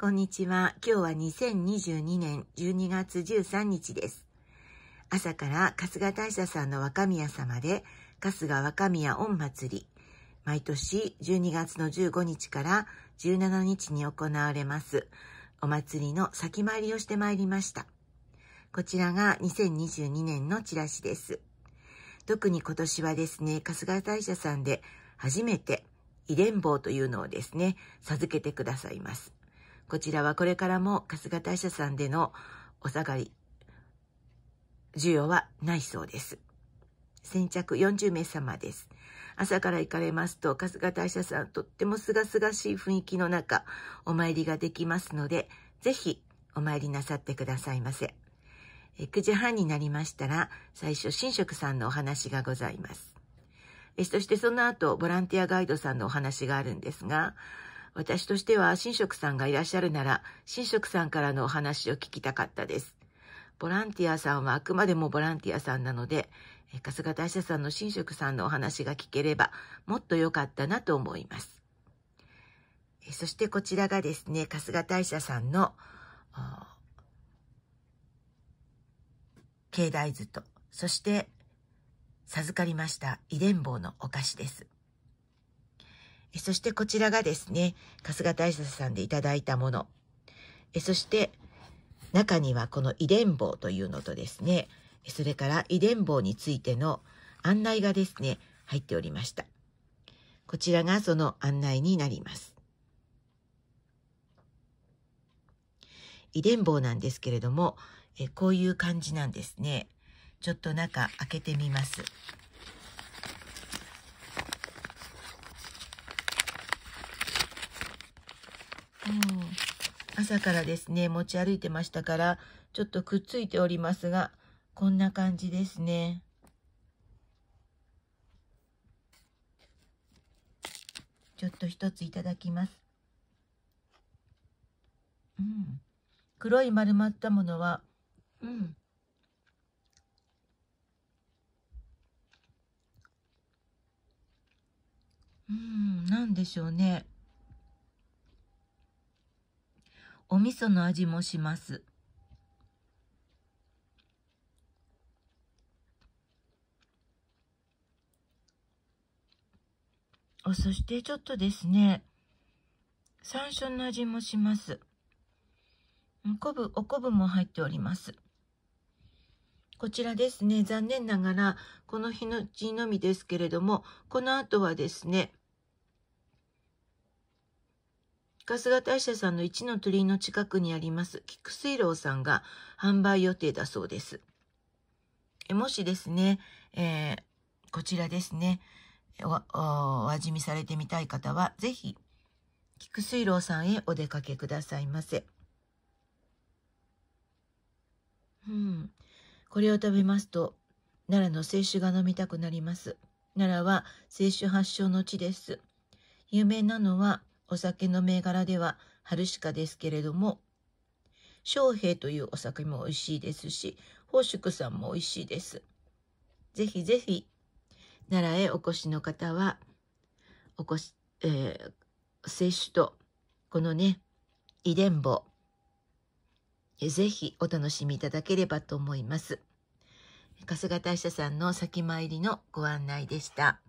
こんにちは。今日は2022年12月13日です。朝から春日大社さんの若宮様で、春日若宮御祭り、毎年12月の15日から17日に行われます、お祭りの先回りをしてまいりました。こちらが2022年のチラシです。特に今年はですね、春日大社さんで初めて、遺伝坊というのをですね、授けてくださいます。こちらはこれからも春日大社さんでのお下がり、需要はないそうです。先着40名様です。朝から行かれますと、春日大社さんとっても清々しい雰囲気の中、お参りができますので、ぜひお参りなさってくださいませ。9時半になりましたら、最初、神職さんのお話がございます。そしてその後、ボランティアガイドさんのお話があるんですが、私としては神職さんがいらっしゃるなら、神職さんからのお話を聞きたかったです。ボランティアさんはあくまでもボランティアさんなので、春日大社さんの神職さんのお話が聞ければ、もっと良かったなと思います。そしてこちらがですね、春日大社さんの、境内図と、そして、授かりました遺伝棒のお菓子です。そしてこちらがですね、春日大社さんでいただいたもの。そして中にはこの遺伝棒というのとですね、それから遺伝棒についての案内がですね、入っておりました。こちらがその案内になります。遺伝棒なんですけれども、えこういう感じなんですね。ちょっと中開けてみます。うん、朝からですね、持ち歩いてましたから、ちょっとくっついておりますが、こんな感じですね。ちょっと一ついただきます。うん。黒い丸まったものは、うん。うん、なんでしょうね。お味噌の味もします。そしてちょっとですね、山椒の味もします。昆布、お昆布も入っております。こちらですね、残念ながら、この日のうちのみですけれども、この後はですね、春日大社さんの一の鳥居の近くにあります菊水楼さんが販売予定だそうです。えもしですね、えー、こちらですね、お味見されてみたい方は、ぜひ、菊水楼さんへお出かけくださいませ。うん。これを食べますと、奈良の清酒が飲みたくなります。奈良は清酒発祥の地です。有名なのは、お酒の銘柄では春鹿ですけれども、昌平というお酒も美味しいですし、宝祝さんも美味しいです。ぜひぜひ、奈良へお越しの方は、お越し、えー、摂取と、このね、遺伝簿、ぜひお楽しみいただければと思います。春日大社さんの先参りのご案内でした。